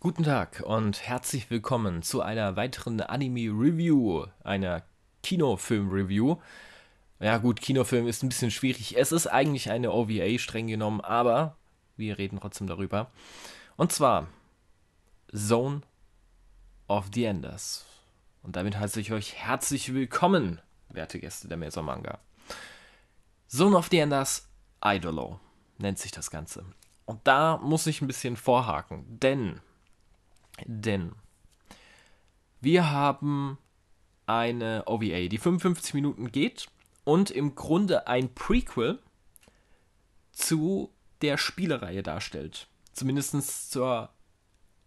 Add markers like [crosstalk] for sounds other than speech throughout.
Guten Tag und herzlich willkommen zu einer weiteren Anime-Review, einer Kinofilm-Review ja gut, Kinofilm ist ein bisschen schwierig. Es ist eigentlich eine OVA streng genommen, aber wir reden trotzdem darüber. Und zwar Zone of the Enders. Und damit heiße ich euch herzlich willkommen, werte Gäste der Mesa Manga. Zone of the Enders Idolo nennt sich das Ganze. Und da muss ich ein bisschen vorhaken, denn, denn, wir haben eine OVA, die 55 Minuten geht und im Grunde ein Prequel zu der Spielereihe darstellt. Zumindest zur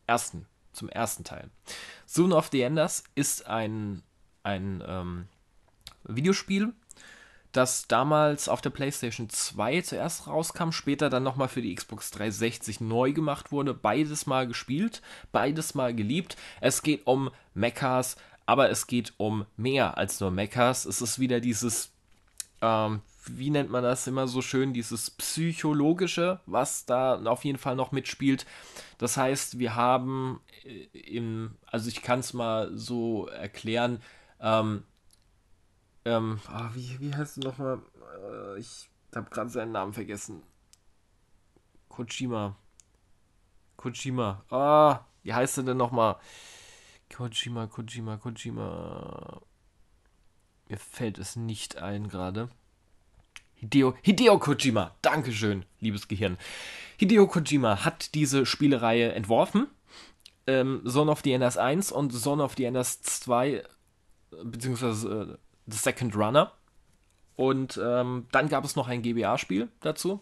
ersten, zum ersten Teil. Soon of the Enders ist ein, ein ähm, Videospiel, das damals auf der PlayStation 2 zuerst rauskam, später dann nochmal für die Xbox 360 neu gemacht wurde. Beides mal gespielt, beides mal geliebt. Es geht um Mechas, aber es geht um mehr als nur Mechas. Es ist wieder dieses ähm, wie nennt man das immer so schön, dieses psychologische, was da auf jeden Fall noch mitspielt. Das heißt, wir haben äh, im, also ich kann es mal so erklären, ähm, ähm, oh, wie, wie heißt du nochmal? Äh, ich habe gerade seinen Namen vergessen. Kojima. Kojima. Ah, oh, wie heißt er denn nochmal? Kojima, Kojima, Kojima. Mir fällt es nicht ein gerade. Hideo, Hideo Kojima, Dankeschön, liebes Gehirn. Hideo Kojima hat diese Spielereihe entworfen. Ähm, Son of the Enders 1 und Son of the Enders 2, beziehungsweise äh, The Second Runner. Und ähm, dann gab es noch ein GBA-Spiel dazu.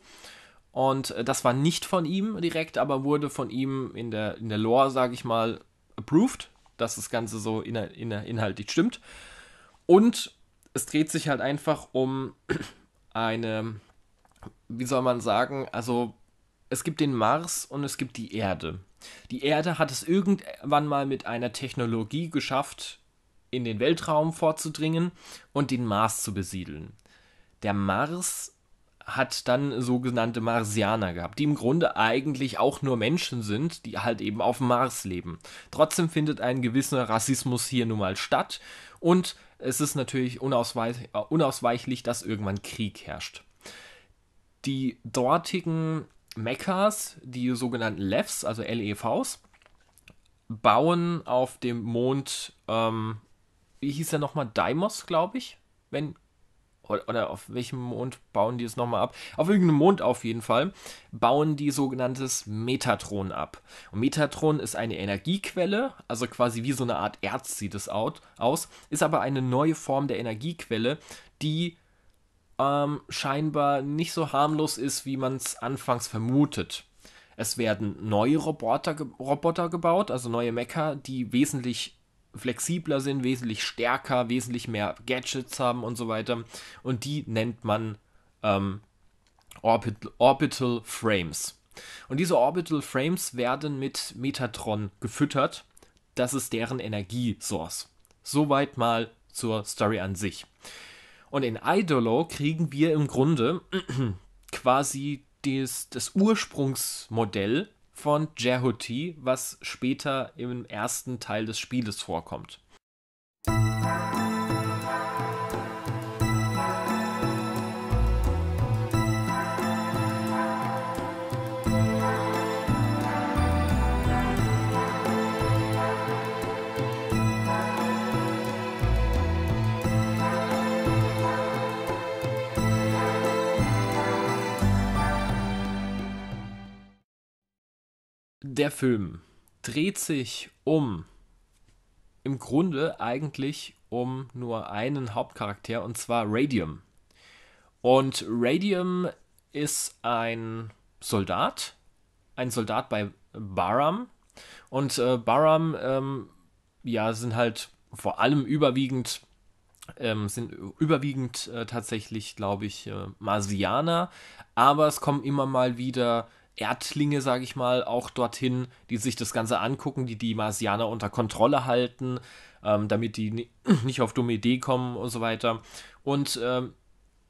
Und äh, das war nicht von ihm direkt, aber wurde von ihm in der, in der Lore, sage ich mal, approved, dass das Ganze so in, in, inhaltlich stimmt. Und es dreht sich halt einfach um [clears throat] eine, wie soll man sagen, also es gibt den Mars und es gibt die Erde. Die Erde hat es irgendwann mal mit einer Technologie geschafft, in den Weltraum vorzudringen und den Mars zu besiedeln. Der Mars hat dann sogenannte Marsianer gehabt, die im Grunde eigentlich auch nur Menschen sind, die halt eben auf dem Mars leben. Trotzdem findet ein gewisser Rassismus hier nun mal statt und es ist natürlich unausweich, äh, unausweichlich, dass irgendwann Krieg herrscht. Die dortigen Mekkas, die sogenannten Levs, also LEVs, bauen auf dem Mond, ähm, wie hieß er nochmal, Deimos, glaube ich, wenn oder, auf welchem Mond bauen die es nochmal ab? Auf irgendeinem Mond auf jeden Fall, bauen die sogenanntes Metatron ab. Und Metatron ist eine Energiequelle, also quasi wie so eine Art Erz sieht es aus, ist aber eine neue Form der Energiequelle, die ähm, scheinbar nicht so harmlos ist, wie man es anfangs vermutet. Es werden neue Roboter, Roboter gebaut, also neue Mecker, die wesentlich flexibler sind, wesentlich stärker, wesentlich mehr Gadgets haben und so weiter. Und die nennt man ähm, Orbit Orbital Frames. Und diese Orbital Frames werden mit Metatron gefüttert. Das ist deren Energiesource. Soweit mal zur Story an sich. Und in Idolo kriegen wir im Grunde [clears throat] quasi des, das Ursprungsmodell von Jehoti, was später im ersten Teil des Spieles vorkommt. Der Film dreht sich um im Grunde eigentlich um nur einen Hauptcharakter und zwar Radium. Und Radium ist ein Soldat, ein Soldat bei Baram. Und äh, Baram, ähm, ja, sind halt vor allem überwiegend, ähm, sind überwiegend äh, tatsächlich, glaube ich, äh, Marsianer. Aber es kommen immer mal wieder Erdlinge, sage ich mal, auch dorthin, die sich das Ganze angucken, die die Marsianer unter Kontrolle halten, ähm, damit die [clears throat] nicht auf dumme Idee kommen und so weiter. Und ähm,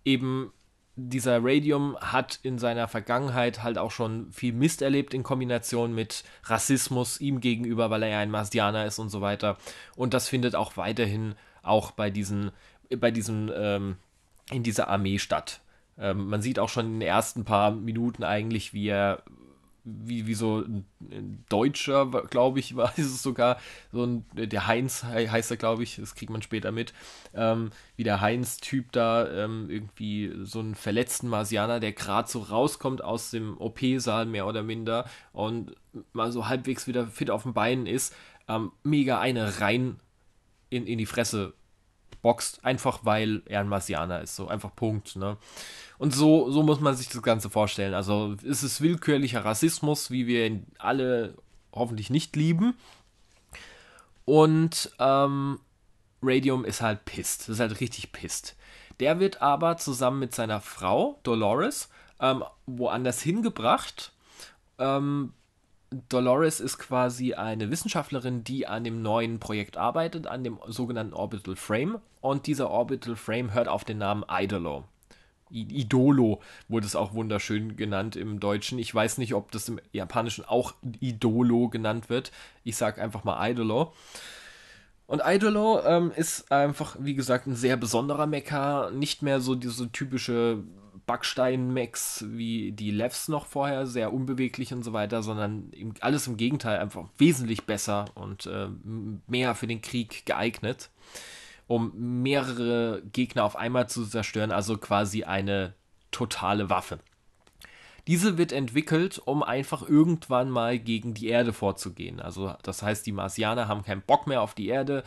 eben dieser Radium hat in seiner Vergangenheit halt auch schon viel Mist erlebt in Kombination mit Rassismus ihm gegenüber, weil er ja ein Marsianer ist und so weiter. Und das findet auch weiterhin auch bei diesen, bei diesen, ähm, in dieser Armee statt. Ähm, man sieht auch schon in den ersten paar Minuten eigentlich, wie er, wie, wie so ein Deutscher, glaube ich, [laughs] war ist es sogar, so ein, der Heinz heißt er, glaube ich, das kriegt man später mit, ähm, wie der Heinz-Typ da ähm, irgendwie so einen verletzten Marsianer, der gerade so rauskommt aus dem OP-Saal mehr oder minder und mal so halbwegs wieder fit auf den Beinen ist, ähm, mega eine rein in, in die Fresse boxt, einfach weil er ein Marsianer ist. So einfach Punkt. Ne? Und so, so muss man sich das Ganze vorstellen. Also ist es willkürlicher Rassismus, wie wir ihn alle hoffentlich nicht lieben. Und ähm, Radium ist halt pisst. Ist halt richtig pisst. Der wird aber zusammen mit seiner Frau, Dolores, ähm, woanders hingebracht. Ähm, Dolores ist quasi eine Wissenschaftlerin, die an dem neuen Projekt arbeitet, an dem sogenannten Orbital Frame. Und dieser Orbital Frame hört auf den Namen Idolo. I Idolo wurde es auch wunderschön genannt im Deutschen. Ich weiß nicht, ob das im Japanischen auch Idolo genannt wird. Ich sage einfach mal Idolo. Und Idolo ähm, ist einfach, wie gesagt, ein sehr besonderer Mecha. Nicht mehr so diese typische Backstein-Mechs wie die Levs noch vorher, sehr unbeweglich und so weiter, sondern alles im Gegenteil, einfach wesentlich besser und äh, mehr für den Krieg geeignet, um mehrere Gegner auf einmal zu zerstören, also quasi eine totale Waffe. Diese wird entwickelt, um einfach irgendwann mal gegen die Erde vorzugehen. Also das heißt, die Marsianer haben keinen Bock mehr auf die Erde,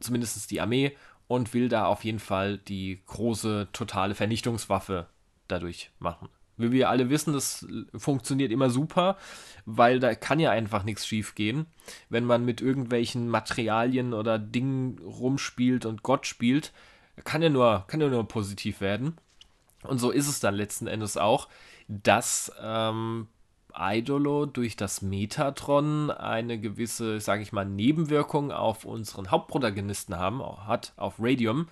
zumindest die Armee, und will da auf jeden Fall die große totale Vernichtungswaffe dadurch machen. Wie wir alle wissen, das funktioniert immer super, weil da kann ja einfach nichts schief gehen, wenn man mit irgendwelchen Materialien oder Dingen rumspielt und Gott spielt, kann ja nur kann ja nur positiv werden. Und so ist es dann letzten Endes auch, dass ähm, Idolo durch das Metatron eine gewisse, sage ich mal, Nebenwirkung auf unseren Hauptprotagonisten haben, hat, auf Radium.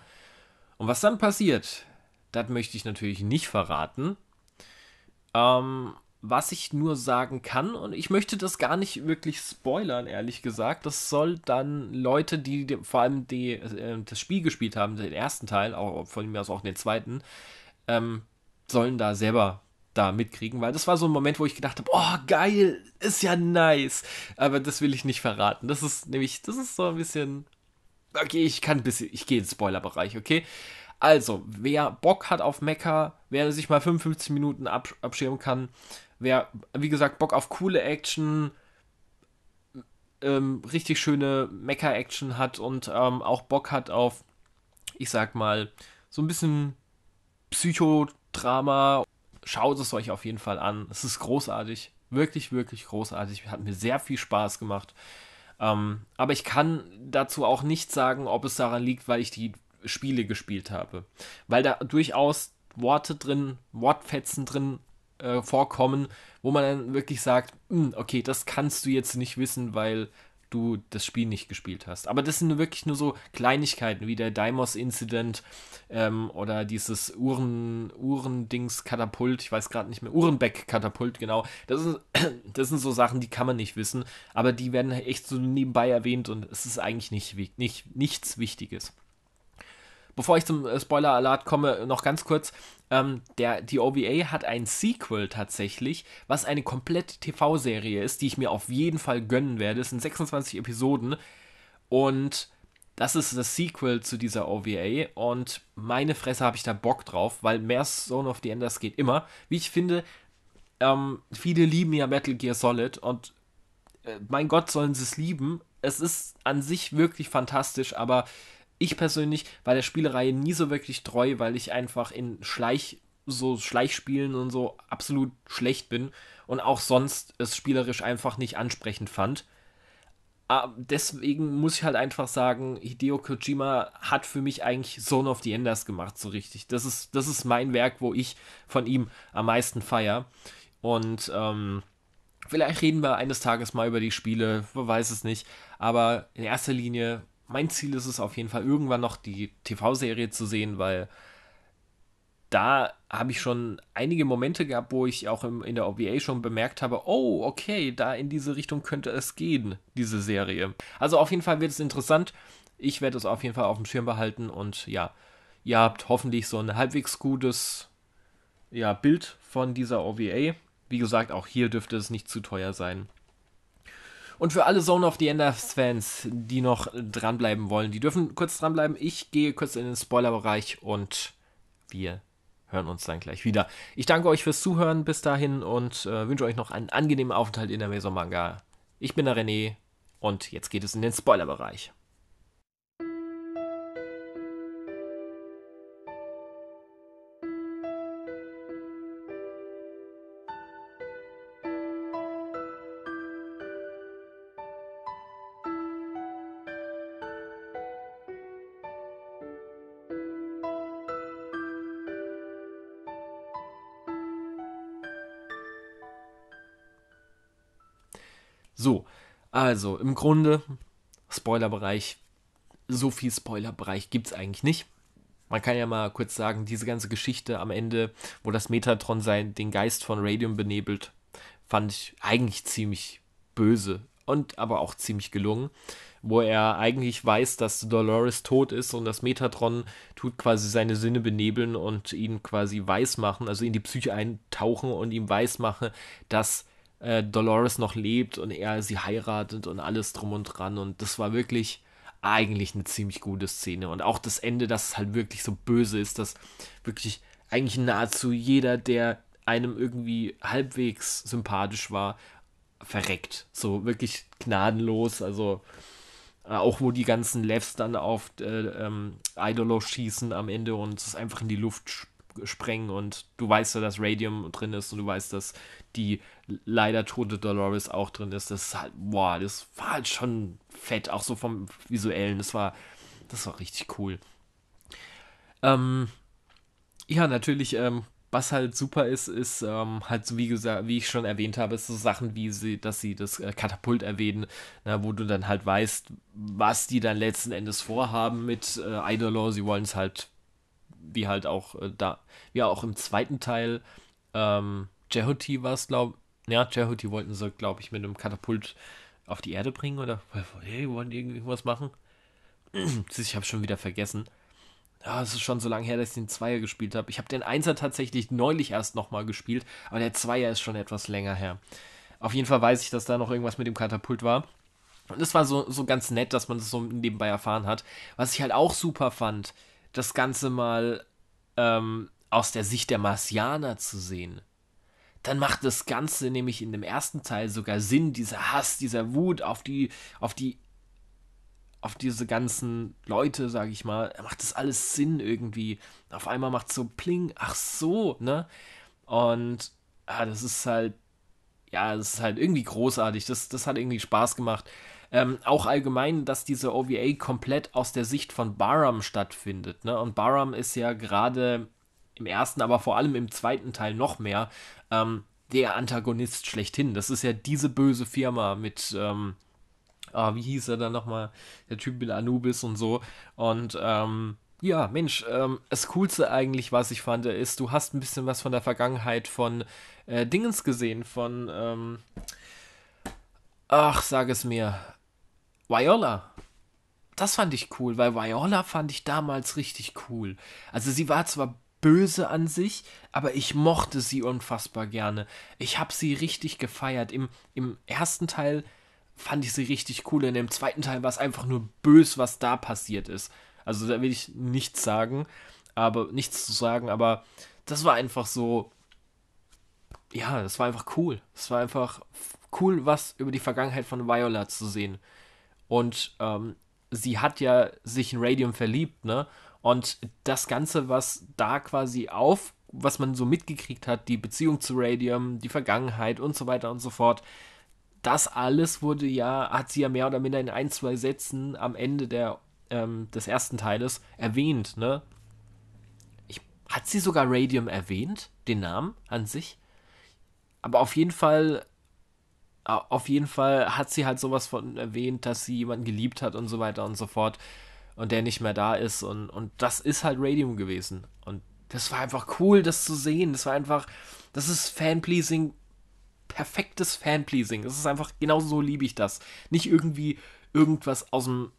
Und was dann passiert, das möchte ich natürlich nicht verraten. Ähm, was ich nur sagen kann, und ich möchte das gar nicht wirklich spoilern, ehrlich gesagt, das soll dann Leute, die, die vor allem die, äh, das Spiel gespielt haben, den ersten Teil, auch von mir aus auch den zweiten, ähm, sollen da selber da mitkriegen, weil das war so ein Moment, wo ich gedacht habe, oh geil, ist ja nice, aber das will ich nicht verraten. Das ist nämlich, das ist so ein bisschen, okay, ich kann ein bisschen, ich gehe in den Spoilerbereich, okay? Also, wer Bock hat auf Mecha, wer sich mal 55 Minuten absch abschirmen kann, wer, wie gesagt, Bock auf coole Action, ähm, richtig schöne Mecha-Action hat und ähm, auch Bock hat auf, ich sag mal, so ein bisschen Psychodrama schaut es euch auf jeden Fall an. Es ist großartig, wirklich, wirklich großartig. Hat mir sehr viel Spaß gemacht. Ähm, aber ich kann dazu auch nicht sagen, ob es daran liegt, weil ich die Spiele gespielt habe. Weil da durchaus Worte drin, Wortfetzen drin äh, vorkommen, wo man dann wirklich sagt, hm, okay, das kannst du jetzt nicht wissen, weil du das Spiel nicht gespielt hast. Aber das sind wirklich nur so Kleinigkeiten wie der Daimos-Incident ähm, oder dieses Uhren, Uhrendings-Katapult, ich weiß gerade nicht mehr, Uhrenbeck-Katapult, genau. Das, ist, [clears throat] das sind so Sachen, die kann man nicht wissen, aber die werden echt so nebenbei erwähnt und es ist eigentlich nicht, nicht, nichts Wichtiges. Bevor ich zum äh, Spoiler-Alert komme, noch ganz kurz. Ähm, der, die OVA hat ein Sequel tatsächlich, was eine komplette TV-Serie ist, die ich mir auf jeden Fall gönnen werde. Es sind 26 Episoden und das ist das Sequel zu dieser OVA und meine Fresse habe ich da Bock drauf, weil mehr Zone of the Enders geht immer. Wie ich finde, ähm, viele lieben ja Metal Gear Solid und äh, mein Gott, sollen sie es lieben. Es ist an sich wirklich fantastisch, aber ich persönlich war der Spielereihe nie so wirklich treu, weil ich einfach in Schleich, so Schleichspielen und so absolut schlecht bin und auch sonst es spielerisch einfach nicht ansprechend fand. Aber ah, deswegen muss ich halt einfach sagen, Hideo Kojima hat für mich eigentlich Zone of the Enders gemacht, so richtig. Das ist, das ist mein Werk, wo ich von ihm am meisten feier. Und ähm, vielleicht reden wir eines Tages mal über die Spiele, wer weiß es nicht. Aber in erster Linie mein Ziel ist es auf jeden Fall, irgendwann noch die TV-Serie zu sehen, weil da habe ich schon einige Momente gehabt, wo ich auch im, in der OVA schon bemerkt habe, oh, okay, da in diese Richtung könnte es gehen, diese Serie. Also auf jeden Fall wird es interessant. Ich werde es auf jeden Fall auf dem Schirm behalten und ja, ihr habt hoffentlich so ein halbwegs gutes ja, Bild von dieser OVA. Wie gesagt, auch hier dürfte es nicht zu teuer sein. Und für alle Zone of the Enders-Fans, die noch dranbleiben wollen, die dürfen kurz dranbleiben. Ich gehe kurz in den Spoilerbereich und wir hören uns dann gleich wieder. Ich danke euch fürs Zuhören bis dahin und äh, wünsche euch noch einen angenehmen Aufenthalt in der Mesomanga. Ich bin der René und jetzt geht es in den Spoilerbereich. Also, im Grunde, Spoilerbereich, so viel Spoilerbereich gibt es eigentlich nicht. Man kann ja mal kurz sagen, diese ganze Geschichte am Ende, wo das Metatron sein, den Geist von Radium benebelt, fand ich eigentlich ziemlich böse und aber auch ziemlich gelungen, wo er eigentlich weiß, dass Dolores tot ist und das Metatron tut quasi seine Sinne benebeln und ihn quasi weismachen, also in die Psyche eintauchen und ihm weismachen, dass äh, Dolores noch lebt und er sie heiratet und alles drum und dran. Und das war wirklich eigentlich eine ziemlich gute Szene. Und auch das Ende, dass es halt wirklich so böse ist, dass wirklich eigentlich nahezu jeder, der einem irgendwie halbwegs sympathisch war, verreckt. So wirklich gnadenlos. Also äh, auch wo die ganzen Lefs dann auf äh, ähm, Idolo schießen am Ende und es einfach in die Luft sprengen und du weißt ja, dass Radium drin ist und du weißt, dass die leider tote Dolores auch drin ist. Das ist halt, boah, das war halt schon fett, auch so vom visuellen. Das war, das war richtig cool. Ähm, ja, natürlich, ähm, was halt super ist, ist ähm, halt so, wie, gesagt, wie ich schon erwähnt habe, ist so Sachen wie sie, dass sie das äh, Katapult erwähnen, na, wo du dann halt weißt, was die dann letzten Endes vorhaben mit äh, Idolor. Sie wollen es halt, wie halt auch äh, da, wie auch im zweiten Teil, ähm, Jehoti war es, glaube ich. Ja, die wollten sie, glaube ich, mit einem Katapult auf die Erde bringen oder hey, wollen irgendwas machen. [clears throat] ich habe schon wieder vergessen. Ja, es ist schon so lange her, dass ich den Zweier gespielt habe. Ich habe den Einser tatsächlich neulich erst nochmal gespielt, aber der Zweier ist schon etwas länger her. Auf jeden Fall weiß ich, dass da noch irgendwas mit dem Katapult war. Und es war so, so ganz nett, dass man das so nebenbei erfahren hat. Was ich halt auch super fand, das Ganze mal ähm, aus der Sicht der Marsianer zu sehen dann macht das Ganze nämlich in dem ersten Teil sogar Sinn, dieser Hass, dieser Wut auf die, auf die, auf diese ganzen Leute, sag ich mal, macht das alles Sinn irgendwie. Auf einmal macht so Pling, ach so, ne? Und ah, das ist halt, ja, das ist halt irgendwie großartig. Das, das hat irgendwie Spaß gemacht. Ähm, auch allgemein, dass diese OVA komplett aus der Sicht von Baram stattfindet. Ne? Und Baram ist ja gerade im ersten, aber vor allem im zweiten Teil noch mehr, ähm, der Antagonist schlechthin. Das ist ja diese böse Firma mit, ähm, ah, wie hieß er dann nochmal, der Typ mit Anubis und so. Und ähm, ja, Mensch, ähm, das Coolste eigentlich, was ich fand, ist, du hast ein bisschen was von der Vergangenheit von äh, Dingens gesehen, von, ähm, ach, sag es mir, Viola. Das fand ich cool, weil Viola fand ich damals richtig cool. Also sie war zwar böse an sich, aber ich mochte sie unfassbar gerne. Ich habe sie richtig gefeiert. Im, Im ersten Teil fand ich sie richtig cool. In dem zweiten Teil war es einfach nur bös, was da passiert ist. Also da will ich nichts sagen, aber nichts zu sagen, aber das war einfach so. Ja, das war einfach cool. Es war einfach cool, was über die Vergangenheit von Viola zu sehen. Und ähm, sie hat ja sich in Radium verliebt, ne? Und das Ganze, was da quasi auf, was man so mitgekriegt hat, die Beziehung zu Radium, die Vergangenheit und so weiter und so fort, das alles wurde ja, hat sie ja mehr oder minder in ein, zwei Sätzen am Ende der, ähm, des ersten Teiles erwähnt, ne? Ich, hat sie sogar Radium erwähnt, den Namen an sich? Aber auf jeden Fall äh, auf jeden Fall hat sie halt sowas von erwähnt, dass sie jemanden geliebt hat und so weiter und so fort und der nicht mehr da ist. Und, und das ist halt Radium gewesen. Und das war einfach cool, das zu sehen. Das war einfach, das ist Fanpleasing, perfektes Fanpleasing. Das ist einfach, genauso liebe ich das. Nicht irgendwie irgendwas aus dem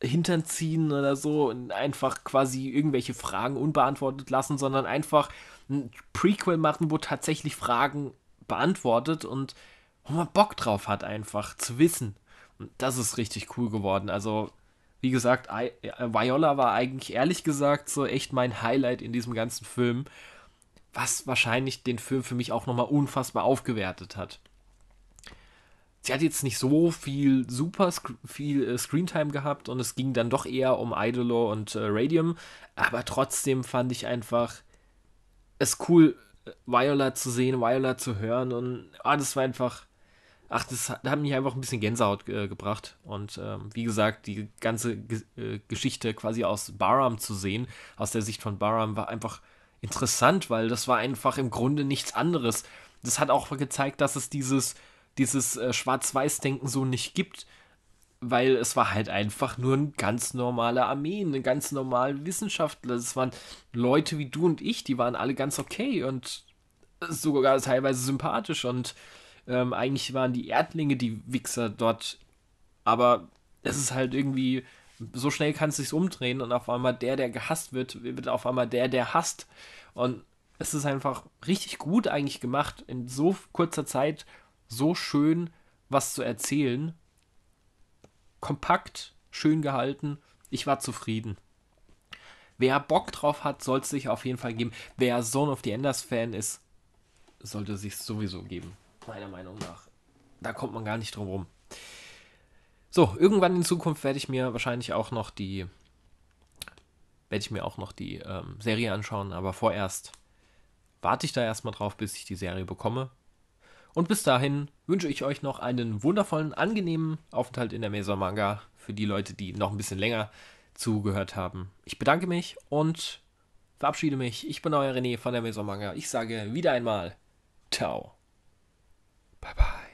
Hintern ziehen oder so und einfach quasi irgendwelche Fragen unbeantwortet lassen, sondern einfach ein Prequel machen, wo tatsächlich Fragen beantwortet und wo man Bock drauf hat, einfach zu wissen. Und das ist richtig cool geworden. Also wie gesagt, äh, Viola war eigentlich ehrlich gesagt so echt mein Highlight in diesem ganzen Film, was wahrscheinlich den Film für mich auch nochmal unfassbar aufgewertet hat. Sie hat jetzt nicht so viel super viel äh, Screentime gehabt und es ging dann doch eher um Idolo und äh, Radium, aber trotzdem fand ich einfach es cool, äh, Viola zu sehen, Viola zu hören und ah, das war einfach ach, das hat mich einfach ein bisschen Gänsehaut äh, gebracht. Und ähm, wie gesagt, die ganze G äh, Geschichte quasi aus Baram zu sehen, aus der Sicht von Baram, war einfach interessant, weil das war einfach im Grunde nichts anderes. Das hat auch gezeigt, dass es dieses, dieses äh, Schwarz-Weiß-Denken so nicht gibt, weil es war halt einfach nur ein ganz normale Armee, eine ganz normale Wissenschaftler. Es waren Leute wie du und ich, die waren alle ganz okay und sogar teilweise sympathisch und ähm, eigentlich waren die Erdlinge die Wichser dort. Aber es ist halt irgendwie, so schnell kann es sich umdrehen und auf einmal der, der gehasst wird, wird auf einmal der, der hasst. Und es ist einfach richtig gut eigentlich gemacht, in so kurzer Zeit so schön was zu erzählen. Kompakt, schön gehalten. Ich war zufrieden. Wer Bock drauf hat, soll es sich auf jeden Fall geben. Wer Zone of the Enders Fan ist, sollte es sich sowieso geben. Meiner Meinung nach. Da kommt man gar nicht drum rum. So, irgendwann in Zukunft werde ich mir wahrscheinlich auch noch die werde ich mir auch noch die ähm, Serie anschauen, aber vorerst warte ich da erstmal drauf, bis ich die Serie bekomme. Und bis dahin wünsche ich euch noch einen wundervollen, angenehmen Aufenthalt in der Mesomanga für die Leute, die noch ein bisschen länger zugehört haben. Ich bedanke mich und verabschiede mich. Ich bin euer René von der Mesomanga. Ich sage wieder einmal, ciao. 拜拜。